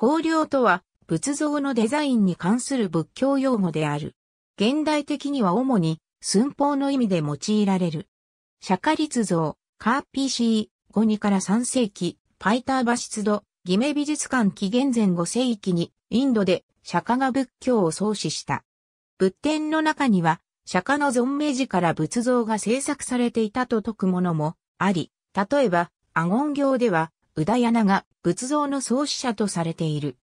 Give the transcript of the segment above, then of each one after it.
法領とは、仏像のデザインに関する仏教用語である。現代的には主に、寸法の意味で用いられる。釈迦立像、カーピーシー、5、2から3世紀、パイターバシツド、ギメ美術館紀元前5世紀に、インドで釈迦が仏教を創始した。仏典の中には、釈迦の存命時から仏像が制作されていたと説くものもあり、例えば、アゴン行では、うだ。やなが仏像の創始者とされている。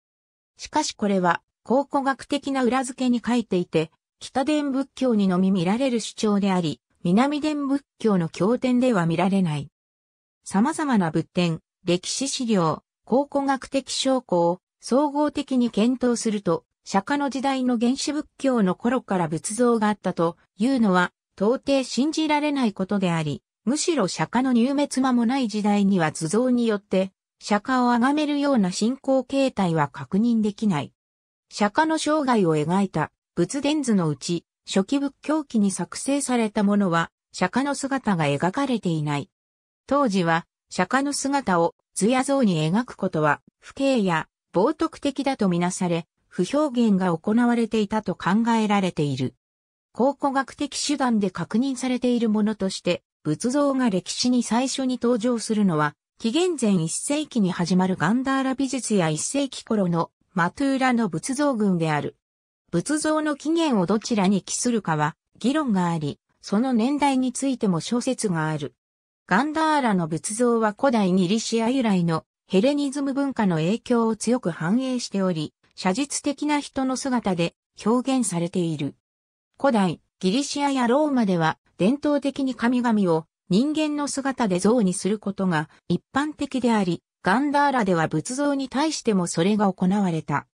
しかしこれは考古学的な裏付けに書いていて、北伝仏教にのみ見られる主張であり、南伝仏教の経典では見られない。様々な仏典、歴史資料、考古学的証拠を総合的に検討すると、釈迦の時代の原始仏教の頃から仏像があったというのは到底信じられないことであり、むしろ釈迦の入滅間もない時代には図像によって、釈迦を崇めるような信仰形態は確認できない。釈迦の生涯を描いた仏伝図のうち、初期仏教期に作成されたものは、釈迦の姿が描かれていない。当時は、釈迦の姿を図や像に描くことは、不敬や冒徳的だとみなされ、不表現が行われていたと考えられている。考古学的手段で確認されているものとして、仏像が歴史に最初に登場するのは、紀元前1世紀に始まるガンダーラ美術や1世紀頃のマトゥーラの仏像群である。仏像の起源をどちらに帰するかは議論があり、その年代についても小説がある。ガンダーラの仏像は古代ギリシア由来のヘレニズム文化の影響を強く反映しており、写実的な人の姿で表現されている。古代ギリシアやローマでは伝統的に神々を人間の姿で像にすることが一般的であり、ガンダーラでは仏像に対してもそれが行われた。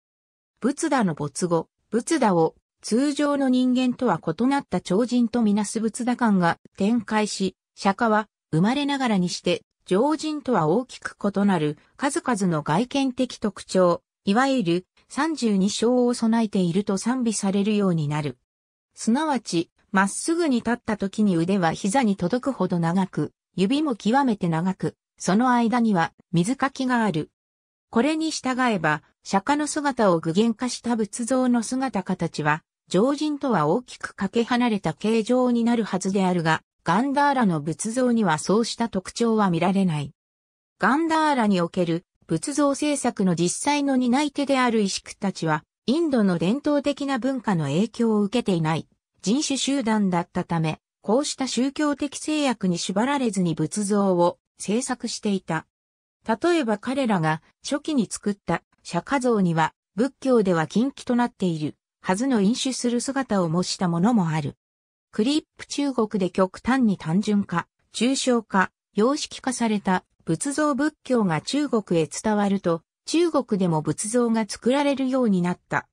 仏陀の没後、仏陀を通常の人間とは異なった超人とみなす仏陀観が展開し、釈迦は生まれながらにして常人とは大きく異なる数々の外見的特徴、いわゆる32章を備えていると賛美されるようになる。すなわち、まっすぐに立った時に腕は膝に届くほど長く、指も極めて長く、その間には水かきがある。これに従えば、釈迦の姿を具現化した仏像の姿形は、常人とは大きくかけ離れた形状になるはずであるが、ガンダーラの仏像にはそうした特徴は見られない。ガンダーラにおける仏像制作の実際の担い手である石工たちは、インドの伝統的な文化の影響を受けていない。人種集団だったため、こうした宗教的制約に縛られずに仏像を制作していた。例えば彼らが初期に作った釈迦像には仏教では禁忌となっているはずの飲酒する姿を模したものもある。クリップ中国で極端に単純化、抽象化、様式化された仏像仏教が中国へ伝わると中国でも仏像が作られるようになった。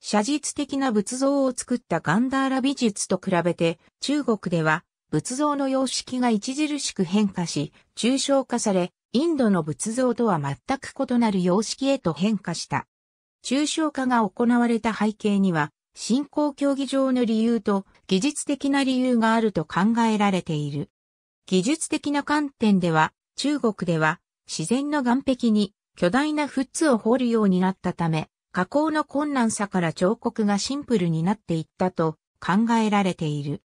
写実的な仏像を作ったガンダーラ美術と比べて、中国では仏像の様式が著しく変化し、抽象化され、インドの仏像とは全く異なる様式へと変化した。抽象化が行われた背景には、信仰競技場の理由と技術的な理由があると考えられている。技術的な観点では、中国では自然の岩壁に巨大なフッツを掘るようになったため、加工の困難さから彫刻がシンプルになっていったと考えられている。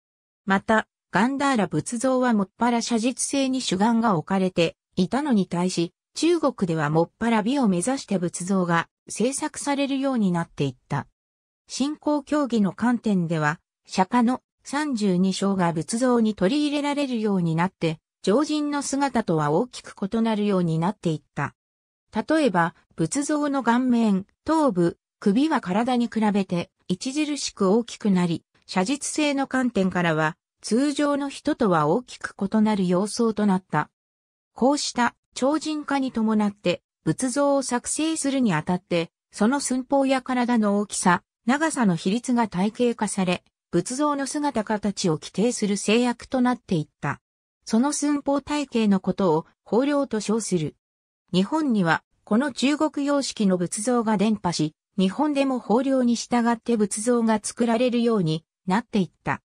また、ガンダーラ仏像はもっぱら写実性に主眼が置かれていたのに対し、中国ではもっぱら美を目指して仏像が制作されるようになっていった。信仰教義の観点では、釈迦の32章が仏像に取り入れられるようになって、常人の姿とは大きく異なるようになっていった。例えば、仏像の顔面、頭部、首は体に比べて著しく大きくなり、写実性の観点からは通常の人とは大きく異なる様相となった。こうした超人化に伴って仏像を作成するにあたって、その寸法や体の大きさ、長さの比率が体系化され、仏像の姿形を規定する制約となっていった。その寸法体系のことを法量と称する。日本にはこの中国様式の仏像が伝播し、日本でも法令に従って仏像が作られるようになっていった。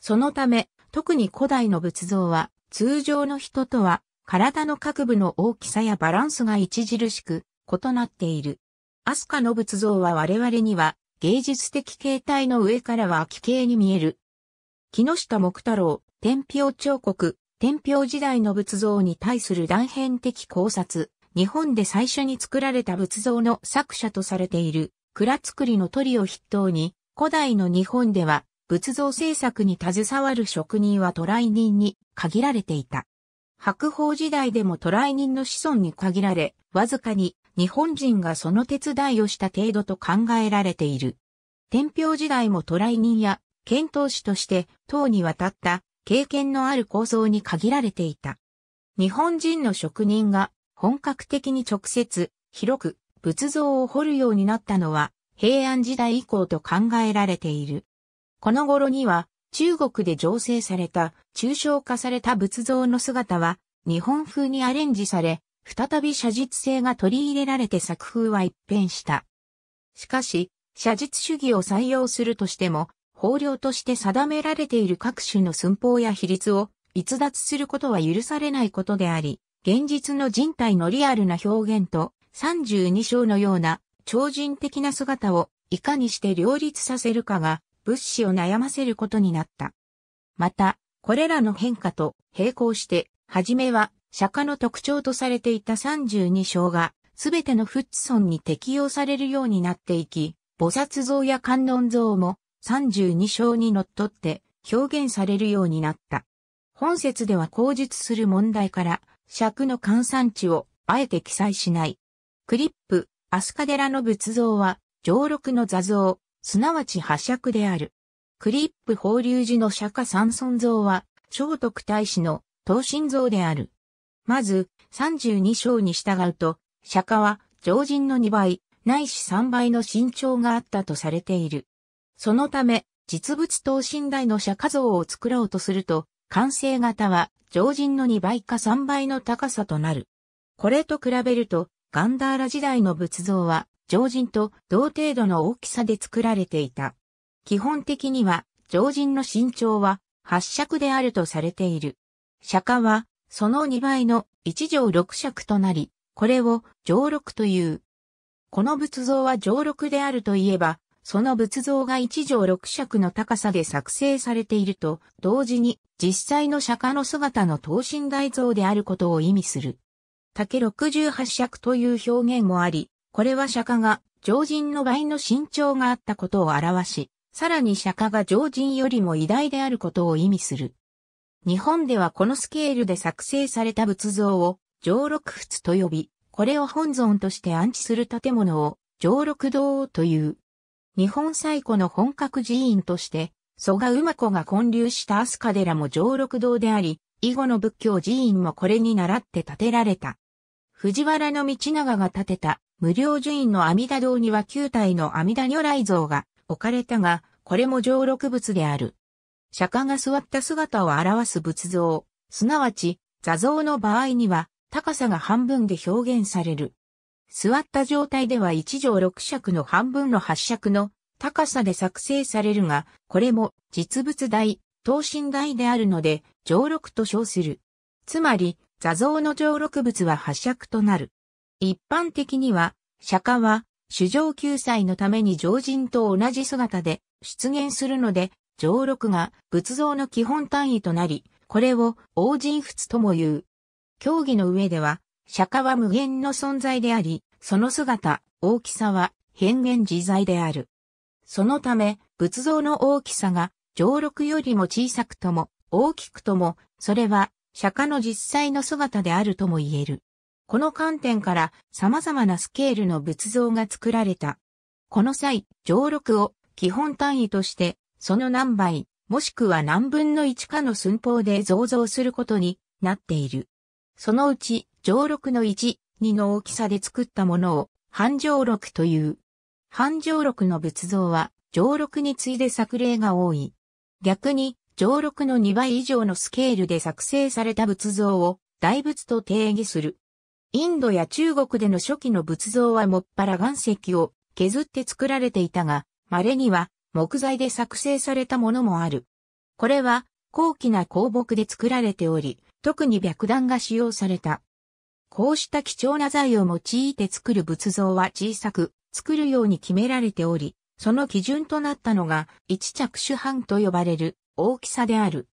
そのため、特に古代の仏像は、通常の人とは、体の各部の大きさやバランスが著しく異なっている。アスカの仏像は我々には芸術的形態の上からは奇形に見える。木下木太郎、天平彫刻、天平時代の仏像に対する断片的考察、日本で最初に作られた仏像の作者とされている蔵造りの鳥を筆頭に、古代の日本では仏像制作に携わる職人は渡来人に限られていた。白鳳時代でも渡来人の子孫に限られ、わずかに日本人がその手伝いをした程度と考えられている。天平時代も渡来人や遣唐使として唐に渡った経験のある構造に限られていた。日本人の職人が本格的に直接、広く、仏像を彫るようになったのは、平安時代以降と考えられている。この頃には、中国で醸成された、抽象化された仏像の姿は、日本風にアレンジされ、再び写実性が取り入れられて作風は一変した。しかし、写実主義を採用するとしても、法令として定められている各種の寸法や比率を逸脱することは許されないことであり、現実の人体のリアルな表現と、32章のような超人的な姿をいかにして両立させるかが物資を悩ませることになった。また、これらの変化と並行して、はじめは釈迦の特徴とされていた32章が、すべてのフッツソンに適用されるようになっていき、菩薩像や観音像も32章に則っって表現されるようになった。本説では口述する問題から尺の換算値をあえて記載しない。クリップ、飛鳥寺の仏像は、上六の座像、すなわち破尺である。クリップ法隆寺の釈迦三尊像は、聖徳太子の等神像である。まず、32章に従うと、釈迦は常人の2倍、ないし3倍の身長があったとされている。そのため、実物等身大の釈迦像を作ろうとすると、完成型は常人の2倍か3倍の高さとなる。これと比べると、ガンダーラ時代の仏像は、常人と同程度の大きさで作られていた。基本的には、常人の身長は8尺であるとされている。釈迦は、その2倍の1畳6尺となり、これを上六という。この仏像は上六であるといえば、その仏像が一畳六尺の高さで作成されていると、同時に実際の釈迦の姿の等身大像であることを意味する。竹六十八尺という表現もあり、これは釈迦が常人の倍の身長があったことを表し、さらに釈迦が常人よりも偉大であることを意味する。日本ではこのスケールで作成された仏像を上六仏と呼び、これを本尊として安置する建物を上六堂という。日本最古の本格寺院として、蘇我馬子が建立した飛鳥寺も上六堂であり、以後の仏教寺院もこれに倣って建てられた。藤原道長が建てた無料寺院の阿弥陀堂には9体の阿弥陀如来像が置かれたが、これも上六仏である。釈迦が座った姿を表す仏像、すなわち座像の場合には高さが半分で表現される。座った状態では1条6尺の半分の8尺の高さで作成されるが、これも実物大、等身大であるので、上六と称する。つまり、座像の上六物は8尺となる。一般的には、釈迦は、主上救済のために常人と同じ姿で出現するので、上六が仏像の基本単位となり、これを王人仏とも言う。競技の上では、釈迦は無限の存在であり、その姿、大きさは変幻自在である。そのため、仏像の大きさが上六よりも小さくとも大きくとも、それは釈迦の実際の姿であるとも言える。この観点から様々なスケールの仏像が作られた。この際、上六を基本単位として、その何倍、もしくは何分の1かの寸法で増増することになっている。そのうち、上六の1、2の大きさで作ったものを、半上六という。半上六の仏像は、上六に次いで作例が多い。逆に、上六の2倍以上のスケールで作成された仏像を、大仏と定義する。インドや中国での初期の仏像はもっぱら岩石を削って作られていたが、稀には木材で作成されたものもある。これは高貴な香木で作られており、特に白檀が使用された。こうした貴重な材を用いて作る仏像は小さく、作るように決められており、その基準となったのが、一着手半と呼ばれる大きさである。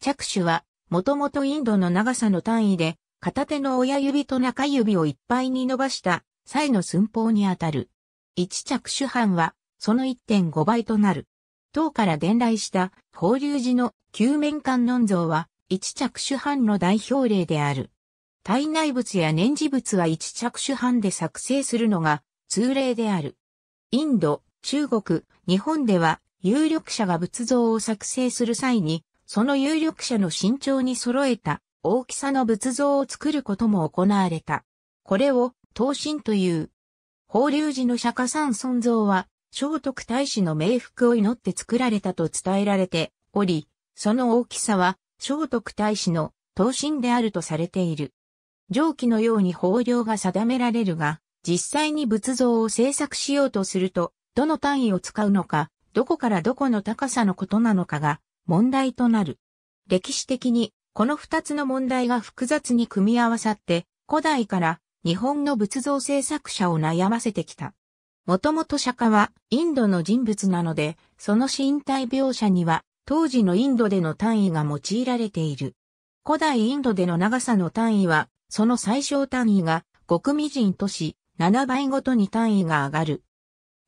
着手は、もともとインドの長さの単位で、片手の親指と中指をいっぱいに伸ばした際の寸法にあたる。一着手半は、その1.5倍となる。唐から伝来した法隆寺の九面観音像は、一着手半の代表例である。体内物や粘次物は一着手版で作成するのが通例である。インド、中国、日本では有力者が仏像を作成する際に、その有力者の身長に揃えた大きさの仏像を作ることも行われた。これを、刀身という。法隆寺の釈迦山尊像は、聖徳太子の冥福を祈って作られたと伝えられており、その大きさは聖徳太子の刀身であるとされている。上記のように法令が定められるが、実際に仏像を制作しようとすると、どの単位を使うのか、どこからどこの高さのことなのかが問題となる。歴史的に、この二つの問題が複雑に組み合わさって、古代から日本の仏像制作者を悩ませてきた。もともと釈迦はインドの人物なので、その身体描写には当時のインドでの単位が用いられている。古代インドでの長さの単位はその最小単位が極微人とし、7倍ごとに単位が上がる。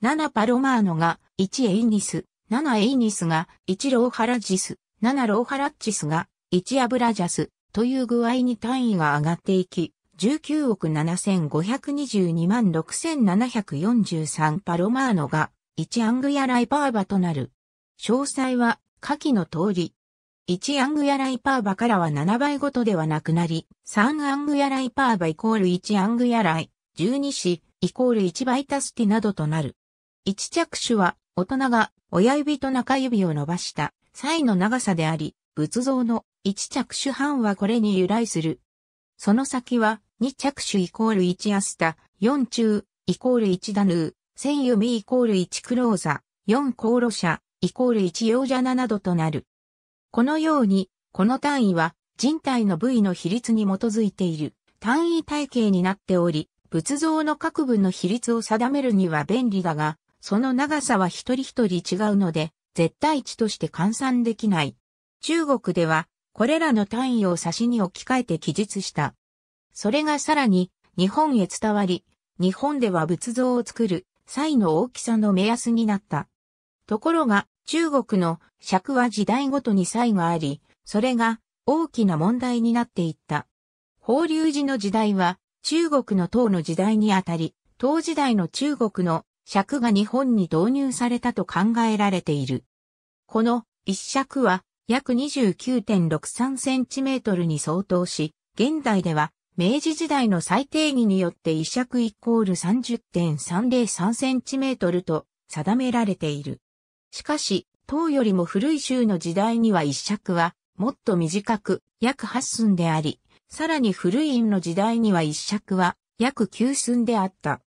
7パロマーノが1エイニス、7エイニスが1ローハラジス、7ローハラッチスが1アブラジャスという具合に単位が上がっていき、19億7522万6743パロマーノが1アングヤライパーバとなる。詳細は下記の通り、1アングヤライパーバからは7倍ごとではなくなり、3アングヤライパーバイコール1アングヤライ、12子イコール1倍タスティなどとなる。1着手は、大人が親指と中指を伸ばした際の長さであり、仏像の1着手半はこれに由来する。その先は、2着手イコール1アスタ、4中、イコール1ダヌー、1000弓イコール1クローザ、4航路者、イコール1ヨージャナなどとなる。このように、この単位は人体の部位の比率に基づいている単位体系になっており、仏像の各部の比率を定めるには便利だが、その長さは一人一人違うので、絶対値として換算できない。中国では、これらの単位を差しに置き換えて記述した。それがさらに、日本へ伝わり、日本では仏像を作る際の大きさの目安になった。ところが、中国の尺は時代ごとに差異があり、それが大きな問題になっていった。法隆寺の時代は中国の唐の時代にあたり、唐時代の中国の尺が日本に導入されたと考えられている。この一尺は約 29.63cm に相当し、現代では明治時代の最定義によって一尺イコール 30.303cm と定められている。しかし、唐よりも古い州の時代には一尺は、もっと短く、約八寸であり、さらに古い院の時代には一尺は、約九寸であった。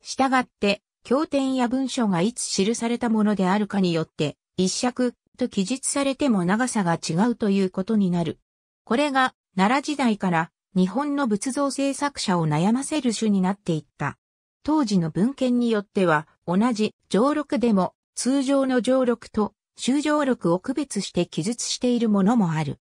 したがって、経典や文書がいつ記されたものであるかによって、一尺と記述されても長さが違うということになる。これが、奈良時代から日本の仏像制作者を悩ませる種になっていった。当時の文献によっては、同じ上録でも通常の常緑と修常録を区別して記述しているものもある。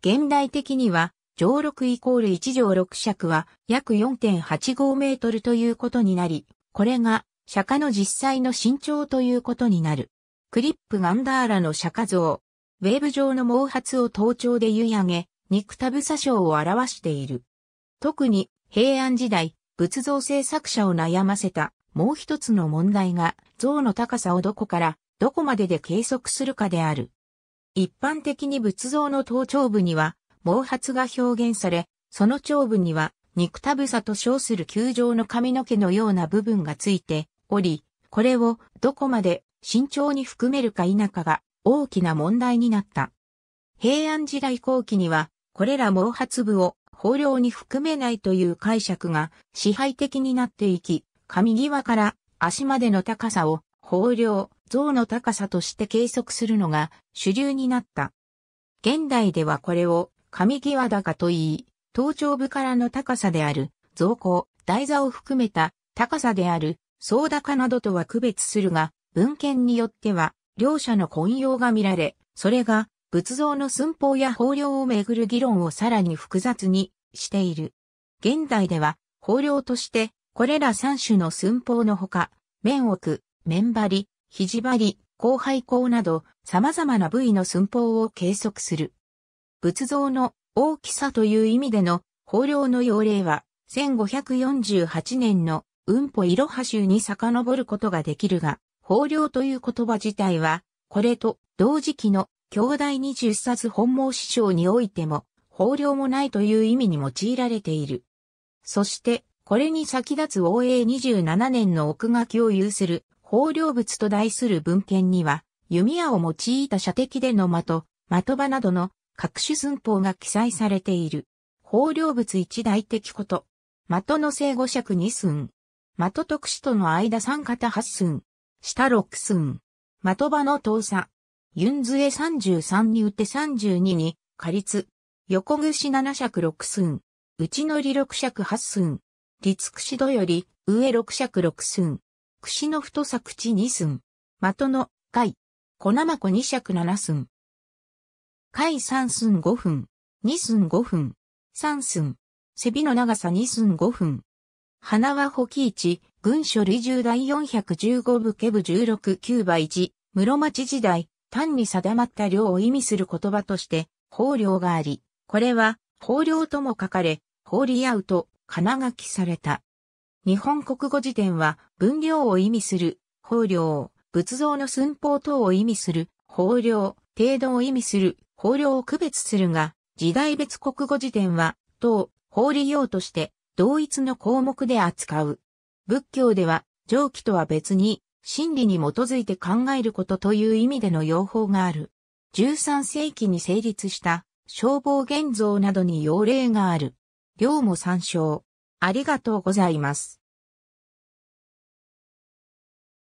現代的には、常緑イコール1条6尺は約4.85メートルということになり、これが釈迦の実際の身長ということになる。クリップガンダーラの釈迦像。ウェーブ状の毛髪を頭頂で湯上げ、肉たぶ左章を表している。特に平安時代、仏像制作者を悩ませたもう一つの問題が、像の高さをどこからどこまでで計測するかである。一般的に仏像の頭頂部には、毛髪が表現され、その頂部には、肉たぶさと称する球状の髪の毛のような部分がついており、これをどこまで慎重に含めるか否かが大きな問題になった。平安時代後期には、これら毛髪部を法領に含めないという解釈が支配的になっていき、上際から足までの高さを、法量、像の高さとして計測するのが主流になった。現代ではこれを上際高と言い、頭頂部からの高さである、造高、台座を含めた高さである、総高などとは区別するが、文献によっては、両者の混用が見られ、それが仏像の寸法や法量をめぐる議論をさらに複雑にしている。現代では、法量としてこれら3種の寸法のほか、面奥、面張り、肘張り、後背口など様々な部位の寸法を計測する。仏像の大きさという意味での法量の要例は1548年の雲歩いろは州に遡ることができるが、法量という言葉自体は、これと同時期の兄弟二十冊本網師匠においても、法量もないという意味に用いられている。そして、これに先立つ王永27年の奥書きを有する、法領物と題する文献には、弓矢を用いた射的での的、的場などの各種寸法が記載されている。法領物一大的こと。的の正五尺二寸。的特使との間三型八寸。下六寸。的場の遠さ。ユンズエ33に打って32に、仮立。横串七尺六寸。内乗り六尺八寸。立串戸より、上六尺六寸。串の太さ口二寸。的の、貝。粉箱二尺七寸。貝三寸五分。二寸五分。三寸。背びの長さ二寸五分。花は保木市、軍書理重四百十五部ケ部十六九倍一、室町時代、単に定まった量を意味する言葉として、法領があり、これは、法領とも書かれ、法リアウと、金書きされた。日本国語辞典は、分量を意味する、法量、仏像の寸法等を意味する、法量、程度を意味する、法量を区別するが、時代別国語辞典は、等、法利用として、同一の項目で扱う。仏教では、上記とは別に、真理に基づいて考えることという意味での用法がある。13世紀に成立した、消防現像などに用例がある。量も参照。ありがとうございます。